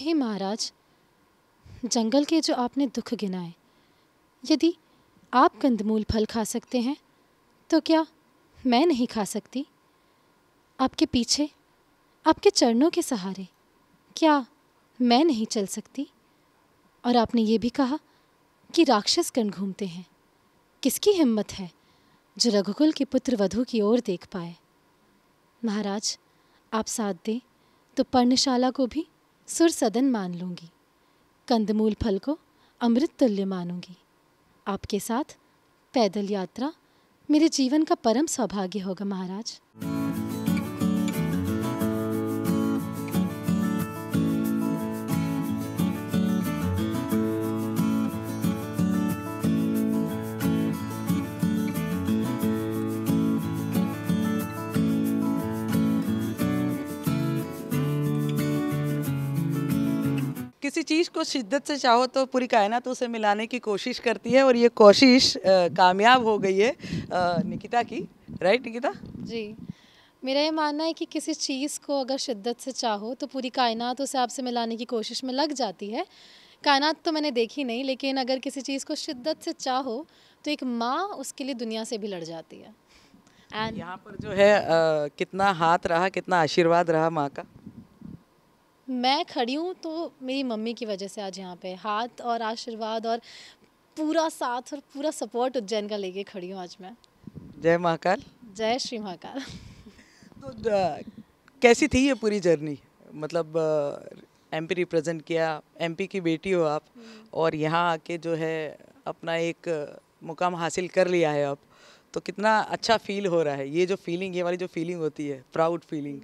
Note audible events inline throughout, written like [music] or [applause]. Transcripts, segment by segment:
हे महाराज जंगल के जो आपने दुख गिनाए यदि आप कंदमूल फल खा सकते हैं तो क्या मैं नहीं खा सकती आपके पीछे आपके चरणों के सहारे क्या मैं नहीं चल सकती और आपने ये भी कहा कि राक्षस कण घूमते हैं किसकी हिम्मत है जो रघुकुल के पुत्र वधु की ओर देख पाए महाराज आप साथ दें तो पर्णशाला को भी सुर सदन मान लूँगी कंदमूल फल को अमृत तुल्य मानूंगी आपके साथ पैदल यात्रा मेरे जीवन का परम सौभाग्य होगा महाराज किसी चीज़ को शिद्दत से चाहो तो पूरी कायनात तो उसे मिलाने की कोशिश करती है और ये कोशिश कामयाब हो गई है निकिता की राइट निकिता जी मेरा ये मानना है कि किसी चीज़ को अगर शिद्दत से चाहो तो पूरी कायनात उसे आपसे मिलाने की कोशिश में लग जाती है कायनात तो मैंने देखी नहीं लेकिन अगर किसी चीज़ को शिद्दत से चाहो तो एक माँ उसके लिए दुनिया से भी लड़ जाती है एंड यहाँ पर जो है आ, कितना हाथ रहा कितना आशीर्वाद रहा माँ का मैं खड़ी हूँ तो मेरी मम्मी की वजह से आज यहाँ पे हाथ और आशीर्वाद और पूरा साथ और पूरा सपोर्ट उज्जैन का लेके खड़ी हूँ आज मैं जय महाकाल जय श्री महाकाल [laughs] तो कैसी थी ये पूरी जर्नी मतलब एमपी रिप्रेजेंट किया एमपी की बेटी हो आप हम्म। और यहाँ आके जो है अपना एक मुकाम हासिल कर लिया है आप तो कितना अच्छा फील हो रहा है ये जो फीलिंग ये वाली जो फीलिंग होती है प्राउड फीलिंग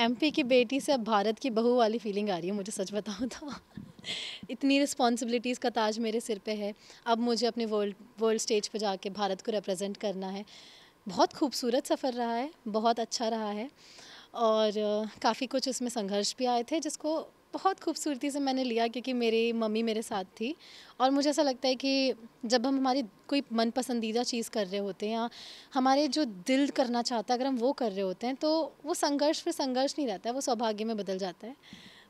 एमपी की बेटी से अब भारत की बहू वाली फीलिंग आ रही है मुझे सच बताऊँ तो इतनी रिस्पॉन्सिबिलिटीज़ का ताज मेरे सिर पे है अब मुझे अपने वर्ल्ड वर्ल्ड स्टेज पर जाके भारत को रिप्रेजेंट करना है बहुत खूबसूरत सफ़र रहा है बहुत अच्छा रहा है और काफ़ी कुछ उसमें संघर्ष भी आए थे जिसको बहुत खूबसूरती से मैंने लिया क्योंकि मेरी मम्मी मेरे साथ थी और मुझे ऐसा लगता है कि जब हम हमारी कोई मन पसंदीदा चीज़ कर रहे होते हैं या हमारे जो दिल करना चाहता है अगर हम वो कर रहे होते हैं तो वो संघर्ष फिर संघर्ष नहीं रहता है वो सौभाग्य में बदल जाता है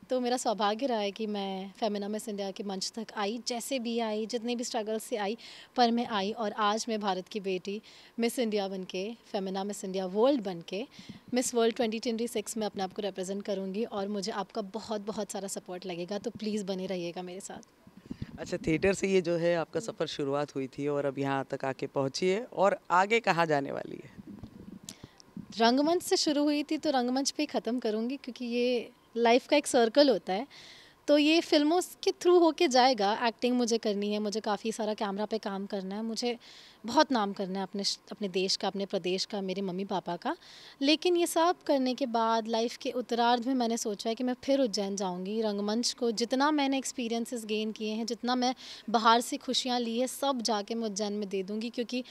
तो मेरा सौभाग्य रहा है कि मैं फेमिना मिस इंडिया के मंच तक आई जैसे भी आई जितने भी स्ट्रगल से आई पर मैं आई और आज मैं भारत की बेटी मिस इंडिया बन के फेमिना मिस इंडिया वर्ल्ड बन के Miss World twenty twenty six में अपने आप को रिप्रेजेंट करूँगी और मुझे आपका बहुत बहुत सारा सपोर्ट लगेगा तो प्लीज़ बने रहिएगा मेरे साथ अच्छा थिएटर से ये जो है आपका सफ़र शुरुआत हुई थी और अब यहाँ तक आके पहुँची है और आगे कहाँ जाने वाली है रंगमंच से शुरू हुई थी तो रंगमंच पे ख़त्म करूँगी क्योंकि ये लाइफ का एक सर्कल होता है तो ये फिल्मों के थ्रू होके जाएगा एक्टिंग मुझे करनी है मुझे काफ़ी सारा कैमरा पे काम करना है मुझे बहुत नाम करना है अपने अपने देश का अपने प्रदेश का मेरे मम्मी पापा का लेकिन ये सब करने के बाद लाइफ के उत्तरार्ध में मैंने सोचा है कि मैं फिर उज्जैन जाऊंगी रंगमंच को जितना मैंने एक्सपीरियंसेस गेन किए हैं जितना मैं बाहर से खुशियाँ ली है सब जाके मैं उज्जैन में दे दूँगी क्योंकि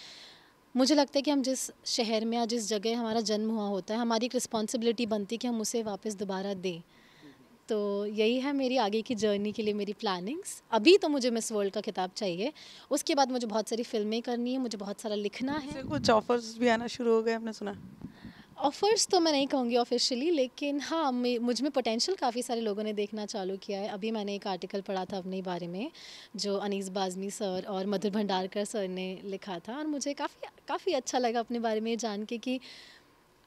मुझे लगता है कि हम जिस शहर में या जिस जगह हमारा जन्म हुआ होता है हमारी एक रिस्पॉन्सिबिलिटी बनती है कि हम उसे वापस दोबारा दें तो यही है मेरी आगे की जर्नी के लिए मेरी प्लानिंग्स अभी तो मुझे मिस वर्ल्ड का किताब चाहिए उसके बाद मुझे बहुत सारी फिल्में करनी है मुझे बहुत सारा लिखना है कुछ ऑफर्स भी आना शुरू हो गए हमने सुना ऑफर्स तो मैं नहीं कहूँगी ऑफिशियली लेकिन हाँ मुझ में पोटेंशियल काफ़ी सारे लोगों ने देखना चालू किया है अभी मैंने एक आर्टिकल पढ़ा था अपने बारे में जो अनीस बाजमी सर और मधुर भंडारकर सर ने लिखा था और मुझे काफ़ी काफ़ी अच्छा लगा अपने बारे में जान के कि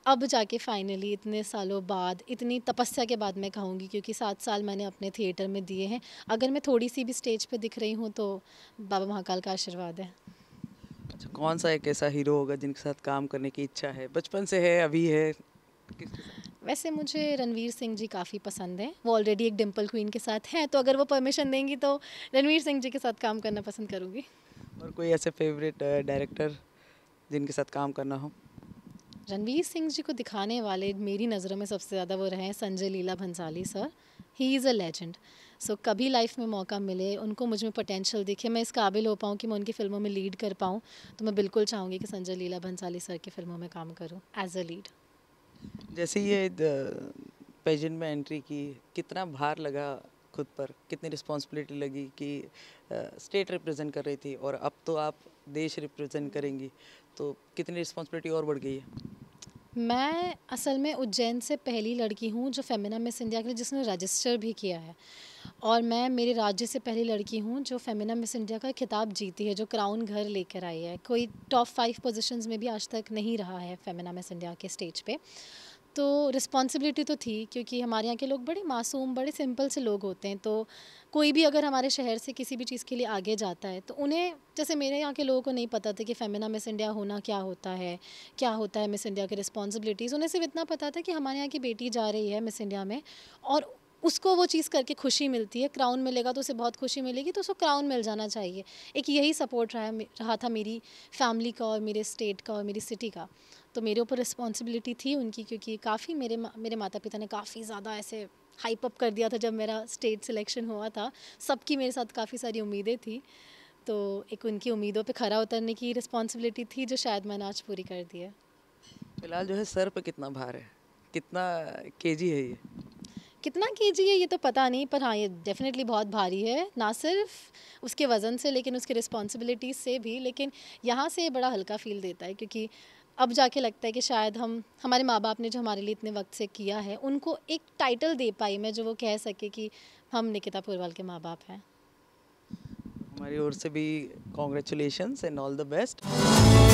अब जाके फाइनली इतने सालों बाद इतनी तपस्या के बाद मैं कहूँगी क्योंकि सात साल मैंने अपने थिएटर में दिए हैं अगर मैं थोड़ी सी भी स्टेज पर दिख रही हूँ तो बाबा महाकाल का आशीर्वाद है अच्छा कौन सा एक ऐसा हीरो होगा जिनके साथ काम करने की इच्छा है बचपन से है अभी है वैसे मुझे रणवीर सिंह जी काफ़ी पसंद हैं वो ऑलरेडी एक डिम्पल क्वीन के साथ हैं तो अगर वो परमिशन देंगी तो रणवीर सिंह जी के साथ काम करना पसंद करूँगी और कोई ऐसे फेवरेट डायरेक्टर जिनके साथ काम करना हो रणवीर सिंह जी को दिखाने वाले मेरी नज़रों में सबसे ज़्यादा वो रहे संजय लीला भंसाली सर ही is a legend so so, कभी लाइफ में मौका मिले उनको मुझ में पोटेंशियल दिखे मैं इस काबिल हो पाऊँ कि मैं उनकी फिल्मों में लीड कर पाऊँ तो मैं बिल्कुल चाहूँगी कि संजय लीला भंसाली सर की फिल्मों में काम करूँ एज अ लीड जैसे ये पेजन में एंट्री की कितना भार लगा खुद पर कितनी रिस्पॉन्सिबिलिटी लगी कि स्टेट रिप्रेजेंट कर रही थी और अब तो आप देश रिप्रेजेंट करेंगी तो कितनी रिस्पॉन्सिबिलिटी और बढ़ गई है मैं असल में उज्जैन से पहली लड़की हूँ जो फेमिना मिस इंडिया के लिए जिसने रजिस्टर भी किया है और मैं मेरे राज्य से पहली लड़की हूँ जो फेमिना मिस इंडिया का खिताब जीती है जो क्राउन घर लेकर आई है कोई टॉप फाइव पोजिशन में भी आज तक नहीं रहा है फेमिना मिस इंडिया के स्टेज पर तो रिस्पॉन्सिबिलिटी तो थी क्योंकि हमारे यहाँ के लोग बड़े मासूम बड़े सिंपल से लोग होते हैं तो कोई भी अगर हमारे शहर से किसी भी चीज़ के लिए आगे जाता है तो उन्हें जैसे मेरे यहाँ के लोगों को नहीं पता था कि फेमिना मिस इंडिया होना क्या होता है क्या होता है मिस इंडिया की रिस्पॉन्सिबिलिटीज़ उन्हें सिर्फ इतना पता था कि हमारे यहाँ की बेटी जा रही है मिस इंडिया में और उसको वो चीज़ करके खुशी मिलती है क्राउन मिलेगा तो उसे बहुत खुशी मिलेगी तो उसको क्राउन मिल जाना चाहिए एक यही सपोर्ट रहा रहा था मेरी फैमिली का और मेरे स्टेट का और मेरी सिटी का तो मेरे ऊपर रिस्पॉन्सिबिलिटी थी उनकी क्योंकि काफ़ी मेरे मेरे माता पिता ने काफ़ी ज़्यादा ऐसे हाइप अप कर दिया था जब मेरा स्टेट सिलेक्शन हुआ था सबकी मेरे साथ काफ़ी सारी उम्मीदें थी तो एक उनकी उम्मीदों पे खरा उतरने की रिस्पॉन्सिबिलिटी थी जो शायद मैंने आज पूरी कर दी है फिलहाल जो है सर पे कितना भार है कितना केजी है ये कितना के है ये तो पता नहीं पर हाँ ये डेफिनेटली बहुत भारी है ना सिर्फ उसके वज़न से लेकिन उसके रिस्पॉन्सिबिलिटीज़ से भी लेकिन यहाँ से ये बड़ा हल्का फील देता है क्योंकि अब जाके लगता है कि शायद हम हमारे माँ बाप ने जो हमारे लिए इतने वक्त से किया है उनको एक टाइटल दे पाई मैं जो वो कह सके कि हम निकिता पुरवाल के माँ बाप हैं हमारी ओर से भी congratulation and all the best